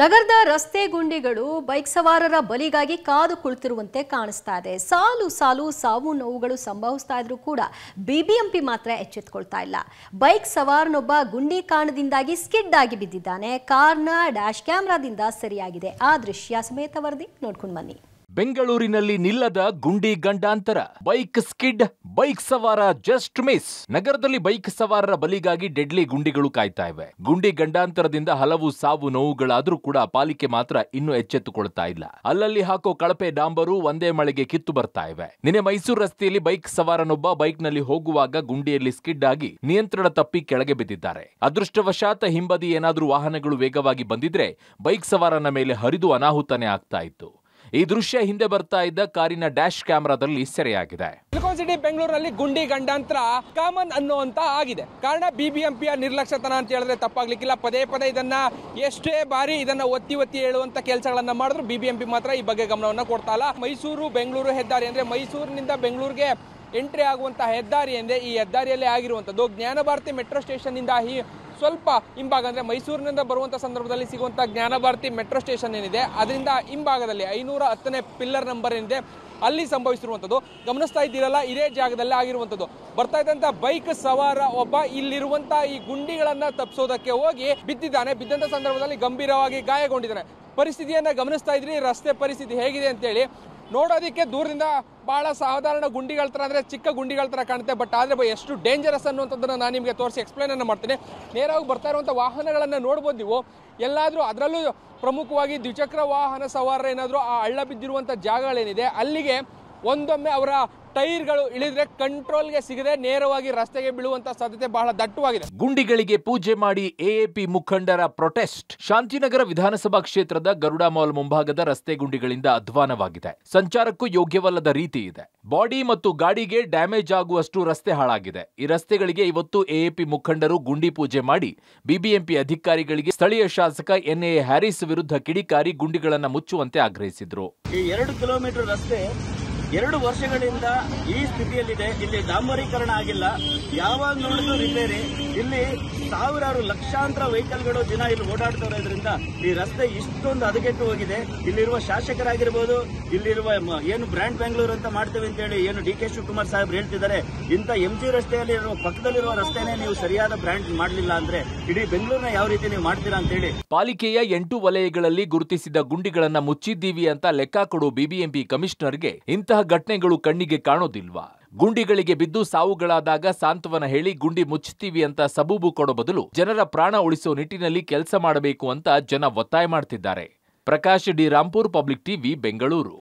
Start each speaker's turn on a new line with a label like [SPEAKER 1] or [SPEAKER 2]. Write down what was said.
[SPEAKER 1] ನಗರದ ರಸ್ತೆ ಗುಂಡಿಗಳು ಬೈಕ್ ಸವಾರರ ಬಲಿಗಾಗಿ ಕಾದು ಕುಳಿತಿರುವಂತೆ ಕಾಣಿಸ್ತಾ ಇದೆ ಸಾಲು ಸಾಲು ಸಾವು ನೋವುಗಳು ಸಂಭವಿಸ್ತಾ ಇದ್ರು ಕೂಡ ಬಿಬಿಎಂಪಿ ಮಾತ್ರ ಎಚ್ಚೆತ್ಕೊಳ್ತಾ ಇಲ್ಲ ಬೈಕ್ ಸವಾರನೊಬ್ಬ ಗುಂಡಿ ಕಾಣದಿಂದಾಗಿ ಸ್ಕಿಡ್ ಆಗಿ ಬಿದ್ದಿದ್ದಾನೆ ಕಾರ್ನ ಡ್ಯಾಶ್ ಕ್ಯಾಮ್ರಾದಿಂದ ಸರಿಯಾಗಿದೆ ಆ ದೃಶ್ಯ ಸಮೇತ ವರದಿ ನೋಡ್ಕೊಂಡು ಬನ್ನಿ
[SPEAKER 2] ಬೆಂಗಳೂರಿನಲ್ಲಿ ನಿಲ್ಲದ ಗುಂಡಿ ಗಂಡಾಂತರ ಬೈಕ್ ಸ್ಕಿಡ್ ಬೈಕ್ ಸವಾರ ಜಸ್ಟ್ ಮಿಸ್ ನಗರದಲ್ಲಿ ಬೈಕ್ ಸವಾರರ ಬಲಿಗಾಗಿ ಡೆಡ್ಲಿ ಗುಂಡಿಗಳು ಕಾಯ್ತಾ ಇವೆ ಗುಂಡಿ ಗಂಡಾಂತರದಿಂದ ಹಲವು ಸಾವು ನೋವುಗಳಾದ್ರೂ ಕೂಡ ಪಾಲಿಕೆ ಮಾತ್ರ ಇನ್ನೂ ಎಚ್ಚೆತ್ತುಕೊಳ್ತಾ ಇಲ್ಲ ಅಲ್ಲಲ್ಲಿ ಹಾಕೋ ಕಳಪೆ ಡಾಂಬರು ಒಂದೇ ಮಳೆಗೆ ಕಿತ್ತು ಬರ್ತಾ ಇವೆ ನಿನ್ನೆ ಮೈಸೂರು ರಸ್ತೆಯಲ್ಲಿ ಬೈಕ್ ಸವಾರನೊಬ್ಬ ಬೈಕ್ನಲ್ಲಿ ಹೋಗುವಾಗ ಗುಂಡಿಯಲ್ಲಿ ಸ್ಕಿಡ್ ಆಗಿ ನಿಯಂತ್ರಣ ತಪ್ಪಿ ಕೆಳಗೆ ಬಿದ್ದಿದ್ದಾರೆ ಅದೃಷ್ಟವಶಾತ್ ಹಿಂಬದಿ ಏನಾದರೂ ವಾಹನಗಳು ವೇಗವಾಗಿ ಬಂದಿದ್ರೆ ಬೈಕ್ ಸವಾರನ ಮೇಲೆ ಹರಿದು ಅನಾಹುತನೇ ಆಗ್ತಾ ಇತ್ತು ಈ ದೃಶ್ಯ ಹಿಂದೆ ಬರ್ತಾ ಇದ್ದ ಕಾರಿನ ಡ್ಯಾಶ್ ಕ್ಯಾಮೆರಾದಲ್ಲಿ ಸೆರೆಯಾಗಿದೆ
[SPEAKER 1] ಸಿಲಿಕಾನ್ ಸಿಟಿ ಬೆಂಗಳೂರಲ್ಲಿ ಗುಂಡಿ ಗಂಡಾಂತರ ಕಾಮನ್ ಅನ್ನುವಂತ ಆಗಿದೆ ಕಾರಣ ಬಿಬಿಎಂಪಿಯ ನಿರ್ಲಕ್ಷ್ಯತನ ಅಂತ ಹೇಳಿದ್ರೆ ತಪ್ಪಾಗ್ಲಿಕ್ಕಿಲ್ಲ ಪದೇ ಪದೇ ಇದನ್ನ ಎಷ್ಟೇ ಬಾರಿ ಇದನ್ನ ಒತ್ತಿ ಒತ್ತಿ ಹೇಳುವಂತ ಕೆಲಸಗಳನ್ನ ಮಾಡಿದ್ರು ಬಿಬಿಎಂಪಿ ಮಾತ್ರ ಈ ಬಗ್ಗೆ ಗಮನವನ್ನ ಕೊಡ್ತಾ ಇಲ್ಲ ಮೈಸೂರು ಬೆಂಗಳೂರು ಹೆದ್ದಾರಿ ಅಂದ್ರೆ ಮೈಸೂರಿನಿಂದ ಬೆಂಗಳೂರಿಗೆ ಎಂಟ್ರಿ ಆಗುವಂತಹ ಹೆದ್ದಾರಿ ಅಂದರೆ ಈ ಹೆದ್ದಾರಿಯಲ್ಲೇ ಆಗಿರುವಂಥದ್ದು ಜ್ಞಾನಭಾರತಿ ಮೆಟ್ರೋ ಸ್ಟೇಷನ್ನಿಂದ ಈ ಸ್ವಲ್ಪ ಹಿಂಭಾಗ ಅಂದರೆ ಮೈಸೂರಿನಿಂದ ಬರುವಂಥ ಸಂದರ್ಭದಲ್ಲಿ ಸಿಗುವಂಥ ಜ್ಞಾನಭಾರತಿ ಮೆಟ್ರೋ ಸ್ಟೇಷನ್ ಏನಿದೆ ಅದರಿಂದ ಹಿಂಭಾಗದಲ್ಲಿ ಐನೂರ ಹತ್ತನೇ ಪಿಲ್ಲರ್ ನಂಬರ್ ಏನಿದೆ ಅಲ್ಲಿ ಸಂಭವಿಸಿರುವಂಥದ್ದು ಗಮನಿಸ್ತಾ ಇದ್ದೀರಲ್ಲ ಇದೇ ಜಾಗದಲ್ಲೇ ಆಗಿರುವಂಥದ್ದು ಬರ್ತಾ ಇದ್ದಂಥ ಬೈಕ್ ಸವಾರ ಒಬ್ಬ ಇಲ್ಲಿರುವಂಥ ಈ ಗುಂಡಿಗಳನ್ನು ತಪ್ಪಿಸೋದಕ್ಕೆ ಹೋಗಿ ಬಿದ್ದಿದ್ದಾನೆ ಬಿದ್ದಂಥ ಸಂದರ್ಭದಲ್ಲಿ ಗಂಭೀರವಾಗಿ ಗಾಯಗೊಂಡಿದ್ದಾನೆ ಪರಿಸ್ಥಿತಿಯನ್ನು ಗಮನಿಸ್ತಾ ಇದ್ರಿ ರಸ್ತೆ ಪರಿಸ್ಥಿತಿ ಹೇಗಿದೆ ಅಂತೇಳಿ ನೋಡೋದಕ್ಕೆ ದೂರದಿಂದ ಭಾಳ ಸಾಧಾರಣ ಗುಂಡಿಗಳ ಥರ ಅಂದರೆ ಚಿಕ್ಕ ಗುಂಡಿಗಳ ಥರ ಕಾಣುತ್ತೆ ಬಟ್ ಆದರೆ ಎಷ್ಟು ಡೇಂಜರಸ್ ಅನ್ನುವಂಥದ್ದನ್ನು ನಾನು ನಿಮಗೆ ತೋರಿಸಿ ಅನ್ನು ಮಾಡ್ತೀನಿ ನೇರವಾಗಿ ಬರ್ತಾ ಇರುವಂಥ ವಾಹನಗಳನ್ನು ನೋಡ್ಬೋದು ನೀವು ಎಲ್ಲಾದರೂ ಅದರಲ್ಲೂ ಪ್ರಮುಖವಾಗಿ ದ್ವಿಚಕ್ರ ವಾಹನ ಸವಾರರು ಏನಾದರೂ ಆ ಹಳ್ಳ ಬಿದ್ದಿರುವಂಥ ಜಾಗಗಳೇನಿದೆ ಅಲ್ಲಿಗೆ ಒಂದೊಮ್ಮೆ ಅವರ ಟೈರ್ಗಳು ಇಳಿದ್ರೆ ಕಂಟ್ರೋಲ್ಗೆ ಸಿಗದೆ ನೇರವಾಗಿ ರಸ್ತೆಗೆ ಬೀಳುವಂತ ಸಾಧ್ಯತೆ ಬಹಳ ದಟ್ಟವಾಗಿದೆ
[SPEAKER 2] ಗುಂಡಿಗಳಿಗೆ ಪೂಜೆ ಮಾಡಿ ಎಎಪಿ ಮುಖಂಡರ ಪ್ರೊಟೆಸ್ಟ್ ಶಾಂತಿನಗರ ವಿಧಾನಸಭಾ ಕ್ಷೇತ್ರದ ಗರುಡ ಮಾಲ್ ಮುಂಭಾಗದ ರಸ್ತೆ ಗುಂಡಿಗಳಿಂದ ಅಧ್ವಾನವಾಗಿದೆ ಸಂಚಾರಕ್ಕೂ ಯೋಗ್ಯವಲ್ಲದ ರೀತಿ ಇದೆ ಬಾಡಿ ಮತ್ತು ಗಾಡಿಗೆ ಡ್ಯಾಮೇಜ್ ಆಗುವಷ್ಟು ರಸ್ತೆ ಹಾಳಾಗಿದೆ ಈ ರಸ್ತೆಗಳಿಗೆ ಇವತ್ತು ಎಎಪಿ ಮುಖಂಡರು ಗುಂಡಿ ಪೂಜೆ ಮಾಡಿ ಬಿಬಿಎಂಪಿ ಅಧಿಕಾರಿಗಳಿಗೆ ಸ್ಥಳೀಯ ಶಾಸಕ ಎನ್ಎ ಹ್ಯಾರಿಸ್ ವಿರುದ್ಧ ಕಿಡಿಕಾರಿ ಗುಂಡಿಗಳನ್ನು ಮುಚ್ಚುವಂತೆ ಆಗ್ರಹಿಸಿದ್ರು
[SPEAKER 3] ಎರಡು ಕಿಲೋಮೀಟರ್ ರಸ್ತೆ ಎರಡು ವರ್ಷಗಳಿಂದ ಈ ಸ್ಥಿತಿಯಲ್ಲಿದೆ ಇಲ್ಲಿ ಡಾಂಬರೀಕರಣ ಆಗಿಲ್ಲ ಯಾವಾಗ ನೋಡಿದ್ರು ರಿಪೇರಿ ಇಲ್ಲಿ ಸಾವಿರಾರು ಲಕ್ಷಾಂತರ ವೆಹಿಕಲ್ಗಳು ದಿನ ಇಲ್ಲಿ ಓಡಾಡ್ತಾ ಇರೋದ್ರಿಂದ ಈ ರಸ್ತೆ ಇಷ್ಟೊಂದು ಅದಗೆಟ್ಟು ಹೋಗಿದೆ ಇಲ್ಲಿರುವ ಶಾಸಕರಾಗಿರ್ಬೋದು ಇಲ್ಲಿರುವ ಏನು ಬ್ರ್ಯಾಂಡ್ ಬೆಂಗಳೂರು ಅಂತ ಮಾಡ್ತೇವೆ ಅಂತ ಹೇಳಿ ಏನು ಡಿ ಕೆ ಶಿವಕುಮಾರ್ ಸಾಹೇಬ್ ಹೇಳ್ತಿದ್ದಾರೆ ಇಂಥ ಎಂ ಜಿ ರಸ್ತೆಯಲ್ಲಿ ಇರುವ ಪಕ್ಕದಲ್ಲಿರುವ ರಸ್ತೆನೇ ನೀವು ಸರಿಯಾದ ಬ್ರ್ಯಾಂಡ್ ಮಾಡಲಿಲ್ಲ ಅಂದ್ರೆ ಇಡೀ ಬೆಂಗಳೂರಿನ ಯಾವ ರೀತಿ ನೀವು ಮಾಡ್ತೀರಾ ಅಂತ ಹೇಳಿ
[SPEAKER 2] ಪಾಲಿಕೆಯ ಎಂಟು ವಲಯಗಳಲ್ಲಿ ಗುರುತಿಸಿದ ಗುಂಡಿಗಳನ್ನು ಮುಚ್ಚಿದ್ದೀವಿ ಅಂತ ಲೆಕ್ಕ ಕೊಡು ಬಿಬಿಎಂಪಿ ಕಮಿಷನರ್ಗೆ ಇಂತಹ ಘಟನೆಗಳು ಕಣ್ಣಿಗೆ ಕಾಣೋದಿಲ್ವಾ ಗುಂಡಿಗಳಿಗೆ ಬಿದ್ದು ಸಾವುಗಳಾದಾಗ ಸಾಂತ್ವನ ಹೇಳಿ ಗುಂಡಿ ಮುಚ್ಚುತ್ತೀವಿ ಅಂತ ಸಬೂಬು ಕೊಡೋ ಬದಲು ಜನರ ಪ್ರಾಣ ಉಳಿಸೋ ನಿಟ್ಟಿನಲ್ಲಿ ಕೆಲಸ ಮಾಡಬೇಕು ಅಂತ ಜನ ಒತ್ತಾಯ ಮಾಡ್ತಿದ್ದಾರೆ Prakash D Rampur public TV Bengaluru